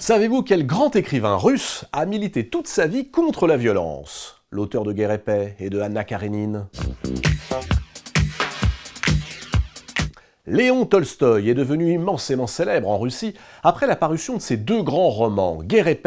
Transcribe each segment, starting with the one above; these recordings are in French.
Savez-vous quel grand écrivain russe a milité toute sa vie contre la violence L'auteur de Guerre et et de Anna Karénine. Léon Tolstoï est devenu immensément célèbre en Russie après la parution de ses deux grands romans, Guerre et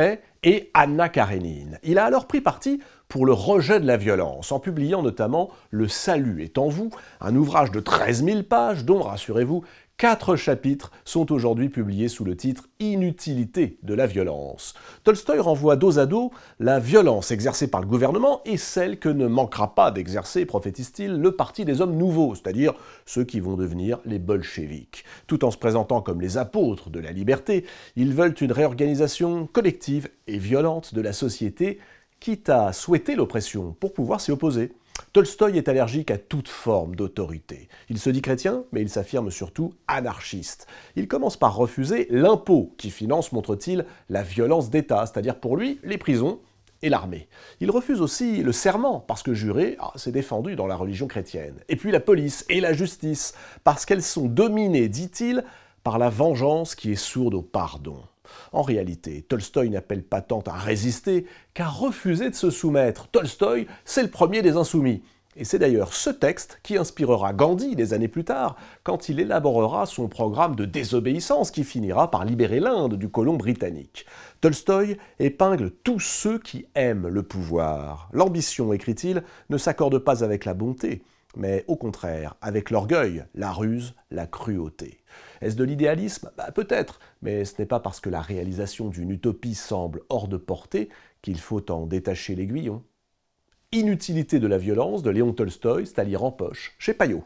et Anna Karénine. Il a alors pris parti pour le rejet de la violence, en publiant notamment Le Salut est en vous, un ouvrage de 13 000 pages dont, rassurez-vous, Quatre chapitres sont aujourd'hui publiés sous le titre Inutilité de la violence. Tolstoy renvoie dos à dos la violence exercée par le gouvernement et celle que ne manquera pas d'exercer, prophétise-t-il, le parti des hommes nouveaux, c'est-à-dire ceux qui vont devenir les bolcheviks. Tout en se présentant comme les apôtres de la liberté, ils veulent une réorganisation collective et violente de la société quitte à souhaiter l'oppression pour pouvoir s'y opposer. Tolstoï est allergique à toute forme d'autorité. Il se dit chrétien, mais il s'affirme surtout anarchiste. Il commence par refuser l'impôt qui finance, montre-t-il, la violence d'État, c'est-à-dire pour lui les prisons et l'armée. Il refuse aussi le serment, parce que jurer, c'est ah, défendu dans la religion chrétienne. Et puis la police et la justice, parce qu'elles sont dominées, dit-il, par la vengeance qui est sourde au pardon. En réalité, Tolstoy n'appelle pas tant à résister qu'à refuser de se soumettre. Tolstoy, c'est le premier des insoumis. Et c'est d'ailleurs ce texte qui inspirera Gandhi des années plus tard, quand il élaborera son programme de désobéissance qui finira par libérer l'Inde du colon britannique. Tolstoy épingle tous ceux qui aiment le pouvoir. L'ambition, écrit-il, ne s'accorde pas avec la bonté, mais au contraire, avec l'orgueil, la ruse, la cruauté. Est-ce de l'idéalisme bah, Peut-être, mais ce n'est pas parce que la réalisation d'une utopie semble hors de portée qu'il faut en détacher l'aiguillon. Inutilité de la violence de Léon Tolstoï, c'est-à-dire en poche, chez Payot.